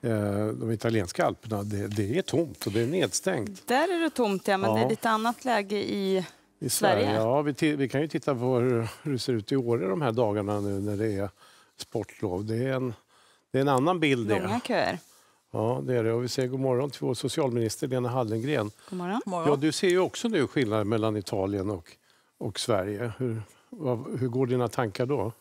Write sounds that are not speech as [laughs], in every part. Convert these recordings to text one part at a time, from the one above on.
Eh, de italienska alperna, det, det, är tomt och det är nedstängt. Där är det tomt, ja, men ja. det är lite annat läge i, I Sverige. Sverige. Ja, vi, vi, kan ju titta på hur det ser ut i Åre de här dagarna nu när det är sportlov. Det är en, det är en annan bild. Långa köer. Ja, det är det. Och vi säger god morgon till vår socialminister Lena Hallengren. God morgon. Ja, du ser ju också nu skillnaden mellan Italien och, och Sverige. Hur, hur går dina tankar då?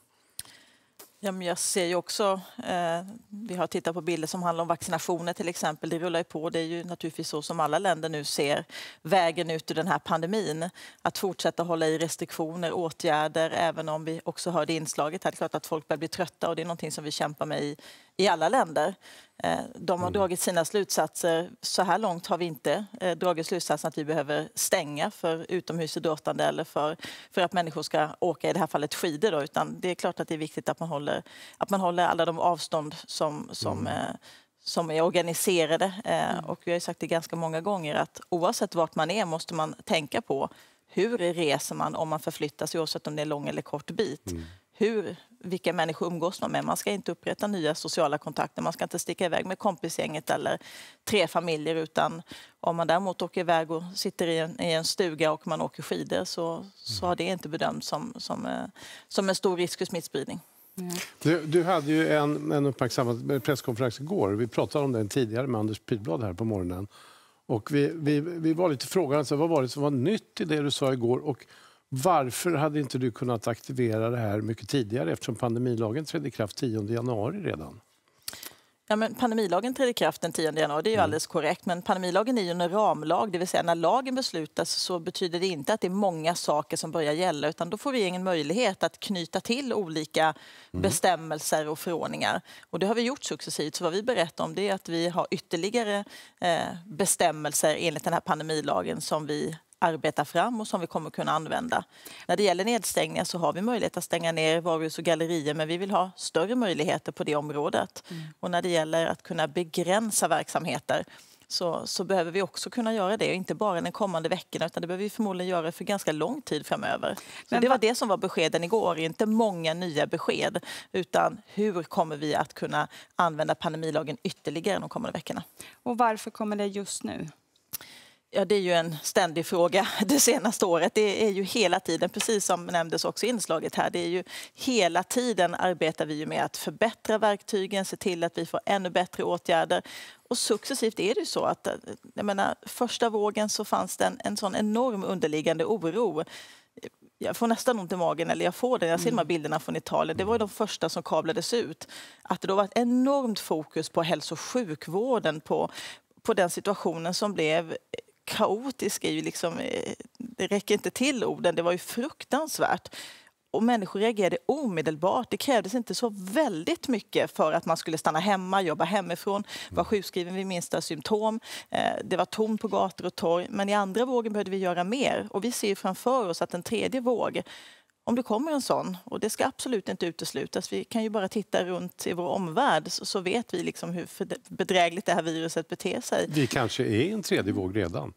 Ja, men jag ser ju också, eh, vi har tittat på bilder som handlar om vaccinationer till exempel, det rullar ju på. Det är ju naturligtvis så som alla länder nu ser vägen ut ur den här pandemin. Att fortsätta hålla i restriktioner, åtgärder, även om vi också hörde inslaget här, det är klart att folk börjar bli trötta och det är någonting som vi kämpar med i, i alla länder. Eh, de har mm. dragit sina slutsatser. Så här långt har vi inte eh, dragit slutsatsen att vi behöver stänga för utomhusidrottande eller för, för att människor ska åka, i det här fallet skidor, då, utan det är klart att det är viktigt att man håller Eh, att man håller alla de avstånd som, som mm eh, som är organiserade. Eh, mm. Och vi har sagt det ganska många gånger att oavsett vart man är måste man tänka på hur reser man om man förflyttar sig, oavsett om det är lång eller kort bit. Mm. Hur, vilka människor umgås man med? Man ska inte upprätta nya sociala kontakter. Man ska inte sticka iväg med kompisgänget eller tre familjer. Utan om man däremot åker iväg och sitter i en, i en stuga och man åker skidor så, så mm. har det inte bedömts som, som, som en stor risk för smittspridning. Du, du, hade ju en, en uppmärksammad presskonferens igår. Vi pratade om den tidigare med Anders Pilblad här på morgonen. Och vi, vi, vi var lite frågande, alltså, vad var det som var nytt i det du sa igår? Och varför hade inte du kunnat aktivera det här mycket tidigare eftersom pandemilagen trädde i kraft 10 januari redan? Ja, men pandemilagen trädde i kraft den 10 januari, det är ju mm. alldeles korrekt. Men pandemilagen är ju en ramlag, det vill säga när lagen beslutas så betyder det inte att det är många saker som börjar gälla utan då får regeringen möjlighet att knyta till olika mm. bestämmelser och förordningar. Och det har vi gjort successivt. Så vad vi berättar om det är att vi har ytterligare eh, bestämmelser enligt den här pandemilagen som vi arbeta fram och som vi kommer kunna använda. När det gäller nedstängningar så har vi möjlighet att stänga ner varuhus och gallerier men vi vill ha större möjligheter på det området. Mm. Och när det gäller att kunna begränsa verksamheter så, så, behöver vi också kunna göra det, inte bara den kommande veckorna utan det behöver vi förmodligen göra för ganska lång tid framöver. Men det var det som var beskeden igår, inte många nya besked utan hur kommer vi att kunna använda pandemilagen ytterligare de kommande veckorna. Och varför kommer det just nu? Ja, det är ju en ständig fråga [laughs] det senaste året. Det är ju hela tiden, precis som nämndes också i inslaget här, det är ju hela tiden arbetar vi ju med att förbättra verktygen, se till att vi får ännu bättre åtgärder. Och successivt är det ju så att, eh, jag menar, första vågen så fanns det en, en sån enorm underliggande oro jag får nästan ont i magen, eller jag får det. Jag ser de här mm. bilderna från Italien. Det var ju de första som kablades ut. Att det då var ett enormt fokus på hälso och sjukvården, på, på den situationen som blev kaotisk är ju liksom, eh, det räcker inte till orden, det var ju fruktansvärt. Och människor reagerade omedelbart. Det krävdes inte så väldigt mycket för att man skulle stanna hemma, jobba hemifrån, vara mm. sjukskriven vid minsta symptom. Eh, det var tomt på gator och torg. Men i andra vågen behövde vi göra mer. Och vi ser framför oss att en tredje våg om det kommer en sån, och det ska absolut inte uteslutas, vi kan ju bara titta runt i vår omvärld så, så vet vi liksom hur bedrägligt det här viruset beter sig. Vi kanske är i en tredje våg redan.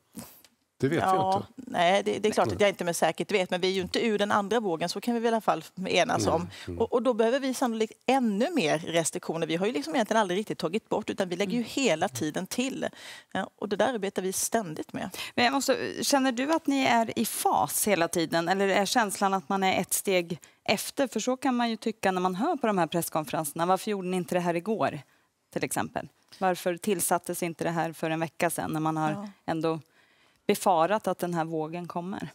Det vet ja, jag inte. Nej, det, det är klart att jag inte med säkerhet vet, men vi är ju inte ur den andra vågen, så kan vi i alla fall enas mm, om. Mm. Och, och, då behöver vi sannolikt ännu mer restriktioner. Vi har ju liksom egentligen aldrig riktigt tagit bort, utan vi lägger ju mm. hela tiden till. Ja, och det där arbetar vi ständigt med. Men jag måste, känner du att ni är i fas hela tiden, eller är känslan att man är ett steg efter? För så kan man ju tycka när man hör på de här presskonferenserna. Varför gjorde ni inte det här igår, till exempel? Varför tillsattes inte det här för en vecka sedan, när man har ja. ändå befarat att den här vågen kommer?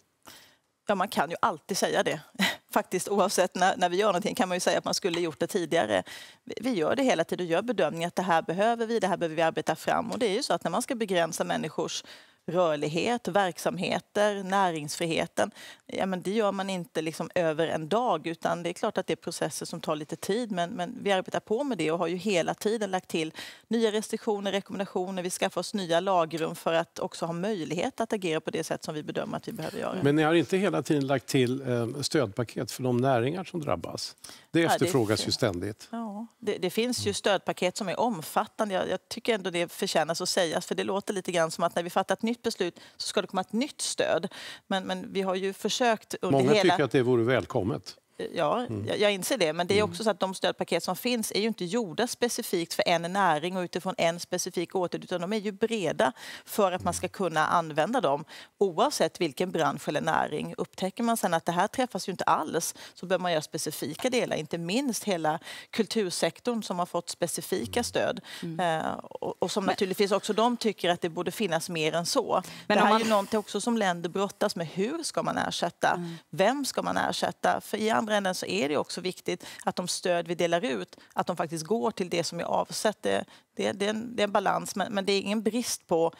Ja, man kan ju alltid säga det. [laughs] Faktiskt oavsett när, när vi gör någonting kan man ju säga att man skulle gjort det tidigare. Vi, vi gör det hela tiden och gör bedömningen att det här behöver vi, det här behöver vi arbeta fram. Och det är ju så att när man ska begränsa människors rörlighet, verksamheter, näringsfriheten. Ja, men det gör man inte liksom över en dag utan det är klart att det är processer som tar lite tid men, men vi arbetar på med det och har ju hela tiden lagt till nya restriktioner, rekommendationer, vi skaffar oss nya lagrum för att också ha möjlighet att agera på det sätt som vi bedömer att vi behöver göra. Men ni har inte hela tiden lagt till eh, stödpaket för de näringar som drabbas? Det efterfrågas ju ständigt. Ja det, det, finns ju mm. stödpaket som är omfattande. Jag, jag, tycker ändå det förtjänas att sägas för det låter lite grann som att när vi fattar ett nytt beslut så ska det komma ett nytt stöd. Men, men vi har ju försökt under Många hela... tycker att det vore välkommet. Ja, mm. jag inser det. Men det är mm. också så att de stödpaket som finns är ju inte gjorda specifikt för en näring och utifrån en specifik åtgärd, utan de är ju breda för att man ska mm. kunna använda dem oavsett vilken bransch eller näring. Upptäcker man sen att det här träffas ju inte alls så bör man göra specifika delar, inte minst hela kultursektorn som har fått specifika mm. stöd mm. Eh, och, och, som men, naturligtvis också de tycker att det borde finnas mer än så. Men det här man... är ju någonting också som länder brottas med. Hur ska man ersätta? Mm. Vem ska man ersätta? För i andra änden så är det också viktigt att de stöd vi delar ut, att de faktiskt går till det som är avsett. Det, det, det, är, en, det är en balans, men, men det är ingen brist på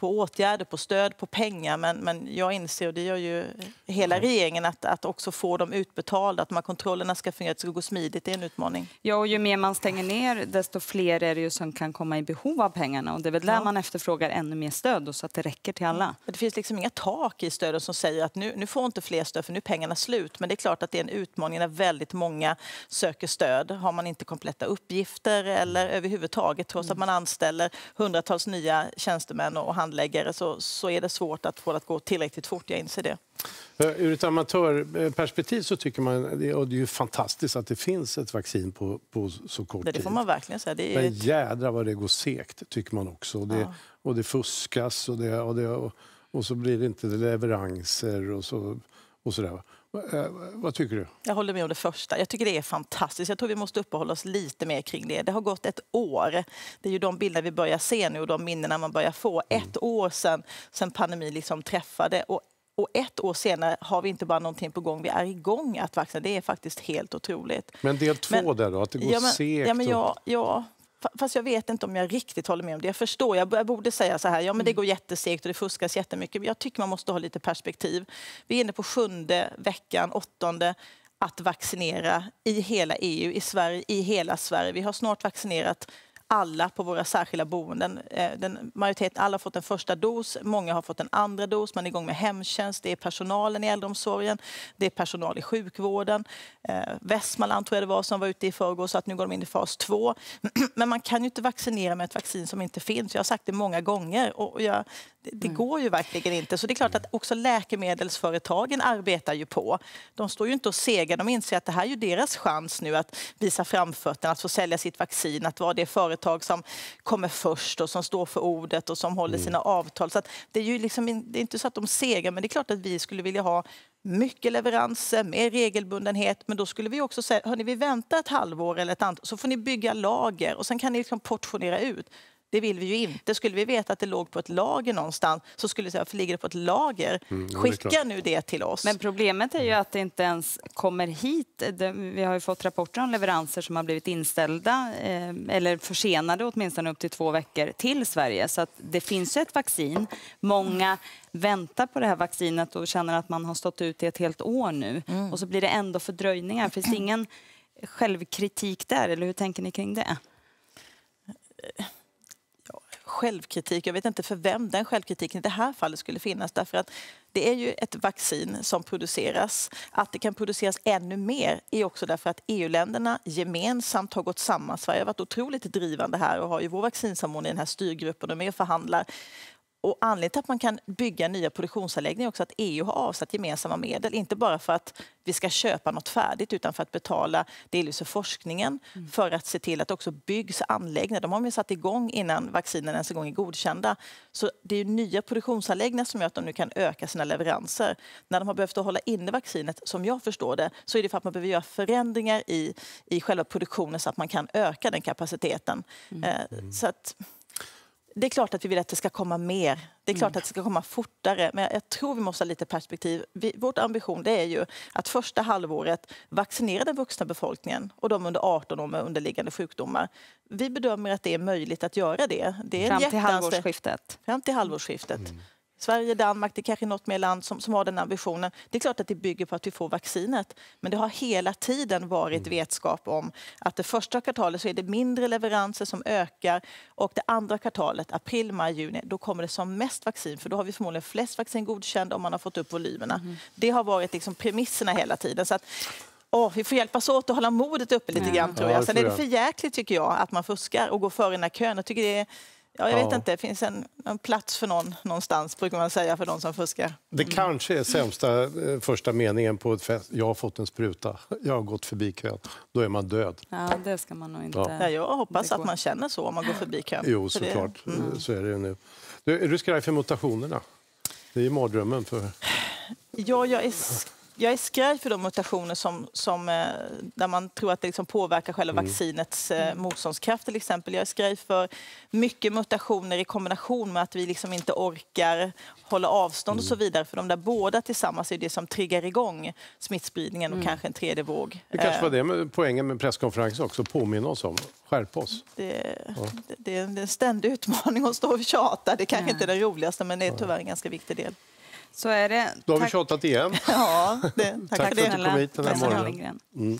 på åtgärder, på stöd, på pengar. Men, men jag inser, och det gör ju hela mm. regeringen, att, att också få dem utbetalda, att de här kontrollerna ska fungera, att det ska gå smidigt, det är en utmaning. Ja, och ju mer man stänger ner, desto fler är det ju som kan komma i behov av pengarna. Och det är väl där ja. man efterfrågar ännu mer stöd, så att det räcker till alla. Men det finns liksom inga tak i stöden som säger att nu, nu får inte fler stöd, för nu är pengarna slut. Men det är klart att det är en utmaning när väldigt många söker stöd. Har man inte kompletta uppgifter eller överhuvudtaget, trots mm. att man anställer hundratals nya tjänstemän och handläggare så, så är det svårt att få det att gå tillräckligt fort. Jag inser det. Eh, ur ett amatörperspektiv så tycker man och det är ju fantastiskt att det finns ett vaccin på, på så kort tid. Det får man verkligen säga. Det är Men jädra vad det går segt, tycker man också. Och det, ja. och det fuskas och, det, och, det, och, och, så blir det inte leveranser och så, och så där. Eh, vad tycker du? Jag håller med om det första. Jag tycker det är fantastiskt. Jag tror vi måste uppehålla oss lite mer kring det. Det har gått ett år. Det är ju de bilder vi börjar se nu och de minnena man börjar få. Mm. Ett år sedan, sedan pandemin liksom träffade. Och och ett år senare har vi inte bara någonting på gång, vi är igång att vaccinera. Det är faktiskt helt otroligt. Men del två men, där då, att det går ja, men, segt? Ja, men ja, ja, Fast jag vet inte om jag riktigt håller med om det. Jag förstår, jag borde säga så här, ja men det mm. går jättesegt och det fuskas jättemycket. Men jag tycker man måste ha lite perspektiv. Vi är inne på sjunde veckan, åttonde att vaccinera i hela EU, i Sverige, i hela Sverige. Vi har snart vaccinerat alla på våra särskilda boenden. Eh, den, majoriteten, alla har fått en första dos, många har fått en andra dos. Man är igång med hemtjänst, det är personalen i äldreomsorgen, det är personal i sjukvården. Eh, Västmanland tror jag det var som var ute i förrgår, så att nu går de in i fas 2. [clears throat] Men man kan ju inte vaccinera med ett vaccin som inte finns. Jag har sagt det många gånger. Och jag, det, det mm. går ju verkligen inte. Så det är klart att också läkemedelsföretagen arbetar ju på. De står ju inte och segar. De inser att det här är ju deras chans nu att visa framfötterna, att få sälja sitt vaccin, att vara det företaget företag som kommer först och som står för ordet och som håller sina mm. avtal. Så det är ju liksom, det är inte så att de segrar, men det är klart att vi skulle vilja ha mycket leveranser, mer regelbundenhet. Men då skulle vi också säga, hörni, vi väntar ett halvår eller ett antal, så får ni bygga lager och sen kan ni liksom portionera ut. Det vill vi ju inte. Skulle vi veta att det låg på ett lager någonstans så skulle vi säga, för ligger det på ett lager? Mm, Skicka nu det till oss. Men problemet är ju mm. att det inte ens kommer hit. Vi har ju fått rapporter om leveranser som har blivit inställda eh, eller försenade åtminstone upp till två veckor till Sverige. Så att det finns ju ett vaccin. Många väntar på det här vaccinet och känner att man har stått ut i ett helt år nu. Mm. Och så blir det ändå fördröjningar. Finns det ingen självkritik där, eller hur tänker ni kring det? Eh, självkritik. Jag vet inte för vem den självkritiken i det här fallet skulle finnas. Därför att det är ju ett vaccin som produceras. Att det kan produceras ännu mer är också därför att EU-länderna gemensamt har gått samman. Sverige har varit otroligt drivande här och har ju vår vaccinsamordning i den här styrgruppen och är med och förhandlar och anledningen till att man kan bygga nya produktionsanläggningar är också att EU har avsatt gemensamma medel, inte bara för att vi ska köpa något färdigt utan för att betala delvis för forskningen mm. för att se till att också byggs anläggningar. De har man satt igång innan vaccinen ens en gång är godkända. Så det är ju nya produktionsanläggningar som gör att de nu kan öka sina leveranser. När de har behövt hålla inne vaccinet, som jag förstår det, så är det för att man behöver göra förändringar i, i själva produktionen så att man kan öka den kapaciteten. Mm. Eh, så att, det är klart att vi vill att det ska komma mer. Det är klart mm. att det ska komma fortare, men jag tror vi måste ha lite perspektiv. Vi, vårt ambition det är ju att första halvåret vaccinera den vuxna befolkningen och de under 18 år med underliggande sjukdomar. Vi bedömer att det är möjligt att göra det. det är fram till halvårsskiftet? Fram till halvårsskiftet. Mm. Sverige, Danmark, det är kanske något mer land som, som har den ambitionen. Det är klart att det bygger på att vi får vaccinet, men det har hela tiden varit mm. vetskap om att det första kvartalet så är det mindre leveranser som ökar och det andra kvartalet, april, maj, juni, då kommer det som mest vaccin för då har vi förmodligen flest vaccin godkända om man har fått upp volymerna. Mm. Det har varit liksom premisserna hela tiden. Så att, Oh, vi får hjälpas åt att hålla modet uppe lite grann. Tror jag. Sen är det för jäkligt tycker jag att man fuskar och går före i den här kön. Jag tycker det är Ja, jag vet ja. inte, det finns en, en, plats för någon någonstans, brukar man säga för de som fuskar. Det mm. kanske är sämsta eh, första meningen på ett fest. Jag har fått en spruta, jag har gått förbi kön. Då är man död. Ja, det ska man nog inte... Ja. jag hoppas att man känner så om man går förbi kön. Jo, såklart. Det... Mm. Eh, så är det ju nu. Du, är du skraj för mutationerna? Det är ju mardrömmen för... Ja, jag är jag är skraj för de mutationer som, som, eh, där man tror att det liksom påverkar själva mm. vaccinets eh, motståndskraft. till exempel. Jag är skraj för mycket mutationer i kombination med att vi liksom inte orkar hålla avstånd och så mm. vidare. För de där båda tillsammans är det som triggar igång smittspridningen och mm. kanske en tredje våg. Det kanske var eh, det med poängen med presskonferensen också, påminna oss om. Skärp oss. Det, ja. det, det, är en ständig utmaning att stå och tjata. Det kanske ja. Mm. inte är det roligaste, men det är tyvärr en ganska viktig del. Så är det. Då har vi tjatat igen. [laughs] ja, det, tack, tack för att du kom hit den här morgonen.